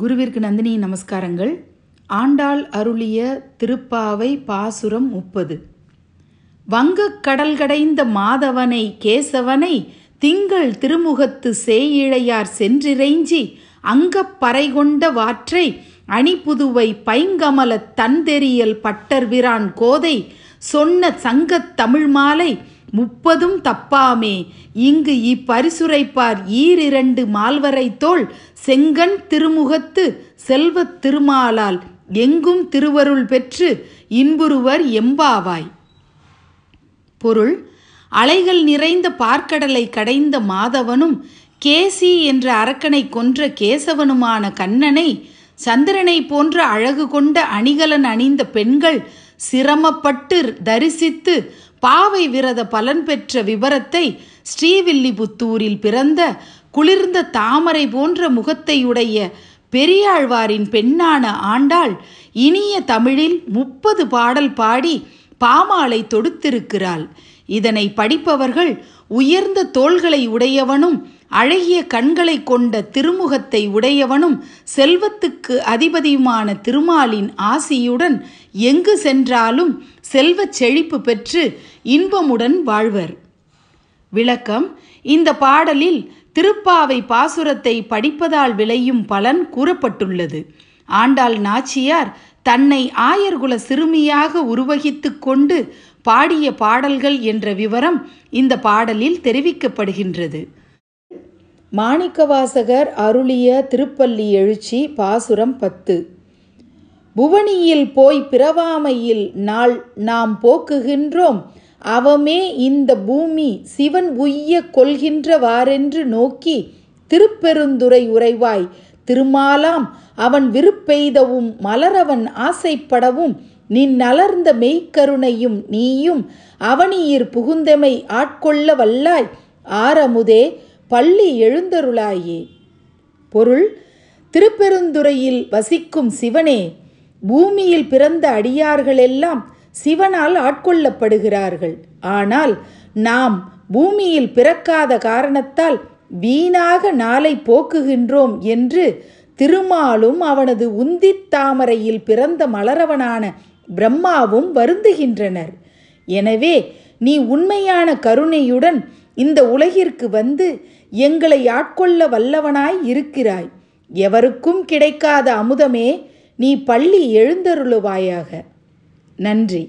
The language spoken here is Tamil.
குருவிற்கு நந்தினி நமஸ்காரங்கள் ஆண்டாள் அருளிய திருப்பாவை பாசுரம் முப்பது வங்கக் கடல் கடைந்த மாதவனை கேசவனை திங்கள் திருமுகத்து சேயிழையார் சென்றிறைஞ்சி பறை கொண்ட வாற்றை புதுவை பைங்கமல தந்தெறியல் பட்டர்விரான் கோதை சொன்ன சங்கத் தமிழ் மாலை முப்பதும் தப்பாமே இங்கு இப்பரிசுரைப்பார் ஈரிரண்டு மால்வரை தோல் செங்கண் திருமுகத்து செல்வத் திருமாலால் எங்கும் திருவருள் பெற்று இன்புருவர் எம்பாவாய் பொருள் அலைகள் நிறைந்த பார்க்கடலை கடைந்த மாதவனும் கேசி என்ற அரக்கனை கொன்ற கேசவனுமான கண்ணனை சந்திரனை போன்ற அழகு கொண்ட அணிகலன் அணிந்த பெண்கள் சிரமப்பட்டு தரிசித்து பாவை விரத பலன் பெற்ற விபரத்தை ஸ்ரீவில்லிபுத்தூரில் பிறந்த குளிர்ந்த தாமரை போன்ற முகத்தையுடைய பெரியாழ்வாரின் பெண்ணான ஆண்டாள் இனிய தமிழில் முப்பது பாடல் பாடி பாமாலை தொடுத்திருக்கிறாள் இதனை படிப்பவர்கள் உயர்ந்த தோள்களை உடையவனும் அழகிய கண்களை கொண்ட திருமுகத்தை உடையவனும் செல்வத்துக்கு அதிபதியுமான திருமாலின் ஆசியுடன் எங்கு சென்றாலும் செல்வச் செழிப்பு பெற்று இன்பமுடன் வாழ்வர் விளக்கம் இந்த பாடலில் திருப்பாவை பாசுரத்தை படிப்பதால் விளையும் பலன் கூறப்பட்டுள்ளது ஆண்டாள் நாச்சியார் தன்னை ஆயர்குல சிறுமியாக உருவகித்து கொண்டு பாடிய பாடல்கள் என்ற விவரம் இந்த பாடலில் தெரிவிக்கப்படுகின்றது மாணிக்கவாசகர் அருளிய திருப்பள்ளி எழுச்சி பாசுரம் பத்து புவனியில் போய் பிறவாமையில் நாள் நாம் போக்குகின்றோம் அவமே இந்த பூமி சிவன் உய்ய கொள்கின்றவாறென்று நோக்கி திருப்பெருந்துரை உறைவாய் திருமாலாம் அவன் விருப்பெய்தவும் மலரவன் ஆசைப்படவும் நின் நலர்ந்த மெய்க்கருணையும் நீயும் அவனியிற் புகுந்தமை ஆட்கொள்ள வல்லாய் ஆரமுதே பள்ளி எழுந்தருளாயே பொருள் திருப்பெருந்துறையில் வசிக்கும் சிவனே பூமியில் பிறந்த அடியார்களெல்லாம் சிவனால் ஆட்கொள்ளப்படுகிறார்கள் ஆனால் நாம் பூமியில் பிறக்காத காரணத்தால் வீணாக நாளை போக்குகின்றோம் என்று திருமாலும் அவனது உந்தித் தாமரையில் பிறந்த மலரவனான பிரம்மாவும் வருந்துகின்றனர் எனவே நீ உண்மையான கருணையுடன் இந்த உலகிற்கு வந்து எங்களை ஆட்கொள்ள வல்லவனாய் இருக்கிறாய் எவருக்கும் கிடைக்காத அமுதமே நீ பள்ளி எழுந்தருளுவாயாக நன்றி